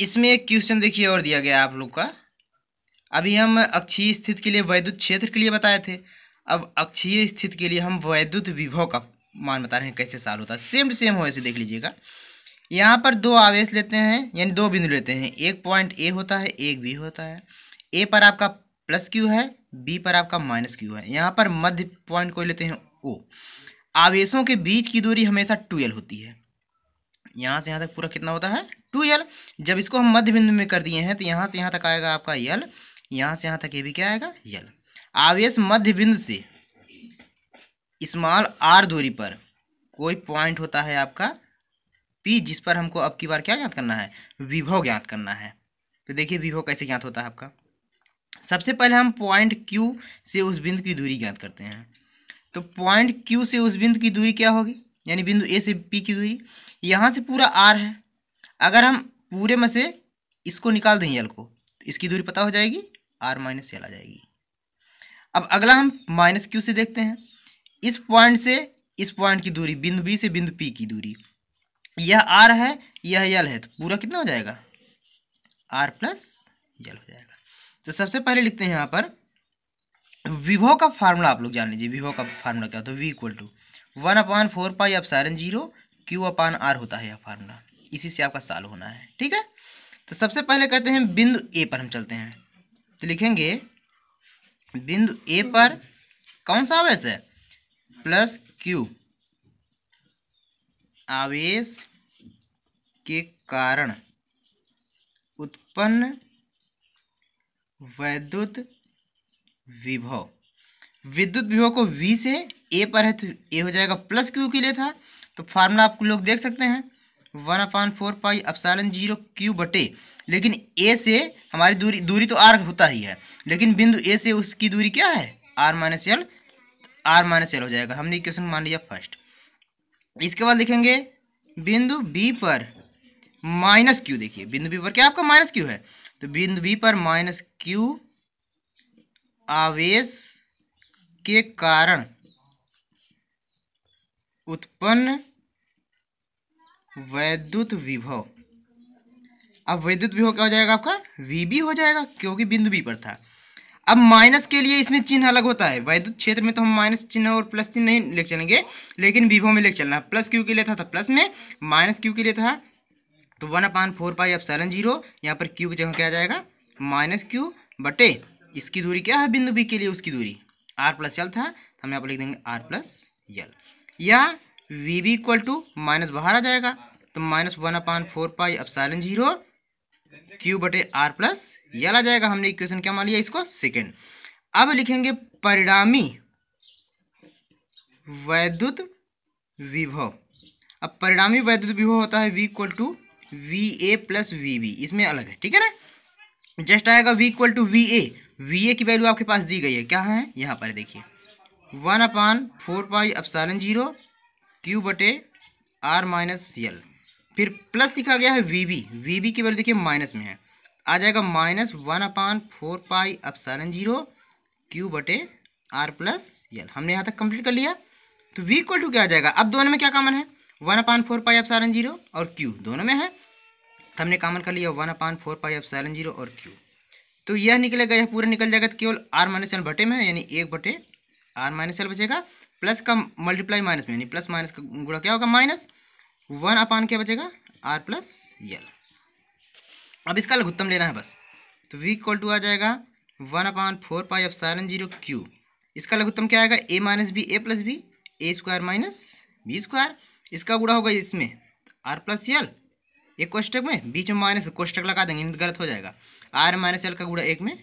इसमें एक क्वेश्चन देखिए और दिया गया आप लोग का अभी हम अक्षीय स्थिति के लिए वैद्युत क्षेत्र के लिए बताए थे अब अक्षीय स्थिति के लिए हम वैद्युत विभव का मान बता रहे हैं कैसे साल होता है सेम टू सेम हो ऐसे देख लीजिएगा यहाँ पर दो आवेश लेते हैं यानी दो बिंदु लेते हैं एक पॉइंट ए होता है एक बी होता है ए पर आपका प्लस क्यू है बी पर आपका माइनस क्यू है यहाँ पर मध्य पॉइंट को लेते हैं ओ आवेशों के बीच की दूरी हमेशा ट्वेल्व होती है यहाँ से यहाँ तक पूरा कितना होता है टू यल जब इसको हम मध्य बिंदु में कर दिए हैं तो यहाँ से यहाँ तक आएगा आपका यल यहाँ से यहाँ तक ये भी क्या आएगा यल आवेश मध्य बिंदु से स्मॉल आर दूरी पर कोई पॉइंट होता है आपका पी जिस पर हमको अब की बार क्या ज्ञात करना है विभव ज्ञात करना है तो देखिए विभव कैसे ज्ञात होता है आपका सबसे पहले हम पॉइंट क्यू से उस बिंदु की दूरी ज्ञात करते हैं तो पॉइंट क्यू से उस बिंदु की दूरी क्या होगी यानी बिंदु ए से पी की दूरी यहाँ से पूरा आर है अगर हम पूरे में से इसको निकाल दें यल को तो इसकी दूरी पता हो जाएगी आर माइनस एल आ जाएगी अब अगला हम माइनस क्यू से देखते हैं इस पॉइंट से इस पॉइंट की दूरी बिंदु बी से बिंदु पी की दूरी यह आर है यह यल है तो पूरा कितना हो जाएगा आर प्लस यल हो जाएगा तो सबसे पहले लिखते हैं यहाँ पर विभो का फार्मूला आप लोग जान लीजिए विभो का फार्मूला क्या होता है V equal to one upon four pi epsilon zero Q upon R होता है यह फार्मूला इसी से आपका साल होना है ठीक है तो सबसे पहले करते हैं बिंदु ए पर हम चलते हैं तो लिखेंगे बिंदु ए पर कौन सा आवेश है प्लस क्यू आवेश के कारण उत्पन्न वैद्युत विभव विद्युत विभव को वी से ए पर है तो ए हो जाएगा प्लस क्यू के लिए था तो फार्मूला आप लोग देख सकते हैं one upon four pi epsilon zero Q बटे लेकिन ए से हमारी दूरी दूरी तो आर होता ही है लेकिन बिंदु ए से उसकी दूरी क्या है R minus L R minus L हो जाएगा हमने क्वेश्चन मान लिया फर्स्ट इसके बाद लिखेंगे बिंदु बी पर माइनस क्यू देखिए बिंदु बी पर क्या आपका माइनस क्यू है तो बिंदु बी पर माइनस क्यू आवेश के कारण उत्पन्न वैद्युत विभव अब वैद्युत विभव क्या हो जाएगा आपका वीबी हो जाएगा क्योंकि बिंदु बी पर था अब माइनस के लिए इसमें चिन्ह अलग होता है वैद्युत क्षेत्र में तो हम माइनस चिन्ह और प्लस चिन्ह नहीं लेकर चलेंगे लेकिन विभव में लेकर चलना प्लस क्यू के लिए था, था तो प्लस में माइनस क्यू के लिए था तो वन अपान फोर पाई अब सेवन जीरो यहाँ पर क्यू की जगह क्या आ जाएगा माइनस क्यू बटे इसकी दूरी क्या है बिंदु बी के लिए उसकी दूरी आर प्लस यल था तो हम यहाँ पर लिख देंगे आर प्लस यल या V B equal to minus बाहर आ जाएगा तो minus one upon four pi epsilon zero Q बटे आर प्लस यल आ जाएगा हमने इक्वेशन क्या मान लिया इसको सेकेंड अब लिखेंगे परिणामी वैद्युत विभव अब परिणामी वैद्युत विभव होता है V equal to V A plus V B इसमें अलग है ठीक है ना जस्ट आएगा V equal to V A V A की वैल्यू आपके पास दी गई है क्या है यहाँ पर देखिए one upon four pi epsilon zero Q बटे आर माइनस यल फिर प्लस लिखा गया है वी बी वी बी की वैल्यू देखिए माइनस में है आ जाएगा minus one upon four pi epsilon zero Q बटे आर प्लस यल हमने यहाँ तक कंप्लीट कर लिया तो वी इक्वल टू क्या आ जाएगा अब दोनों में क्या कॉमन है one upon four pi epsilon zero और क्यू दोनों में है तो हमने कॉमन कर लिया one upon four pi epsilon zero और क्यू तो यह निकलेगा यह पूरा निकल जाएगा तो केवल आर माइनस एल बटे में यानी एक बटे आर माइनस एल बचेगा प्लस का मल्टीप्लाई माइनस में यानी प्लस माइनस का गुड़ा क्या होगा माइनस वन अपान क्या बचेगा आर प्लस एल अब इसका लघुत्तम लेना है बस तो वी इक्वल टू आ जाएगा one upon four pi epsilon zero Q इसका लघुत्तम क्या आएगा A minus B A plus B A square minus B square इसका गुड़ा होगा इसमें आर प्लस एल एक कोष्टक में बीच में माइनस कोष्टक लगा देंगे गलत हो जाएगा आर माइनस एल का गुड़ा एक में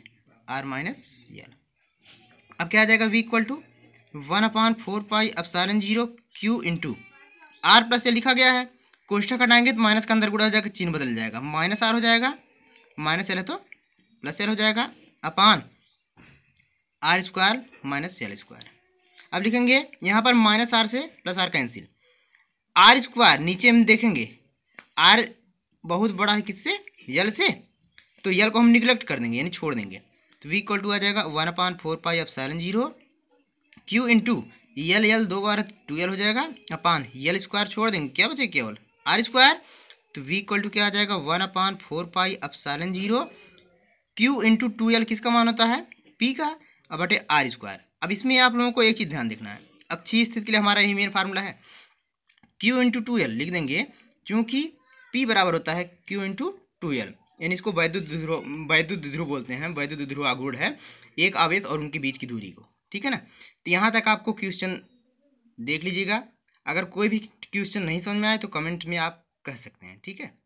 आर माइनस एल अब क्या आ जाएगा V equal to one upon four pi epsilon zero Q into R plus L लिखा गया है कोष्ठक कटाएंगे तो माइनस का अंदर गुड़ा हो जाएगा चिन्ह बदल जाएगा माइनस आर हो जाएगा माइनस एल है तो प्लस एल हो जाएगा upon R square minus L square अब लिखेंगे यहाँ पर माइनस आर से plus R cancel R square नीचे हम देखेंगे आर बहुत बड़ा है किससे यल से तो यल को हम निगलेक्ट कर देंगे यानी छोड़ देंगे तो वी इक्वल टू आ जाएगा one upon four pi epsilon zero Q into L L दो बार टू यल हो जाएगा अपान यल स्क्वायर छोड़ देंगे क्या बचे केवल आर स्क्वायर तो वी इक्वल टू क्या आ जाएगा one upon four pi epsilon zero Q into two L किसका मान होता है पी का अब बटे आर स्क्वायर अब इसमें आप लोगों को एक चीज़ ध्यान देखना है अच्छी स्थिति के लिए हमारा यही मेन फार्मूला है क्यू इंटू टू एल लिख देंगे क्योंकि पी बराबर होता है क्यू इंटू टू एल यानी इसको वैद्युत ध्रुव वैद्युत ध्रुव बोलते हैं वैद्युत ध्रुव आगूढ़ है एक आवेश और उनके बीच की दूरी को ठीक है ना तो यहाँ तक आपको क्वेश्चन देख लीजिएगा अगर कोई भी क्वेश्चन नहीं समझ में आए तो कमेंट में आप कह सकते हैं ठीक है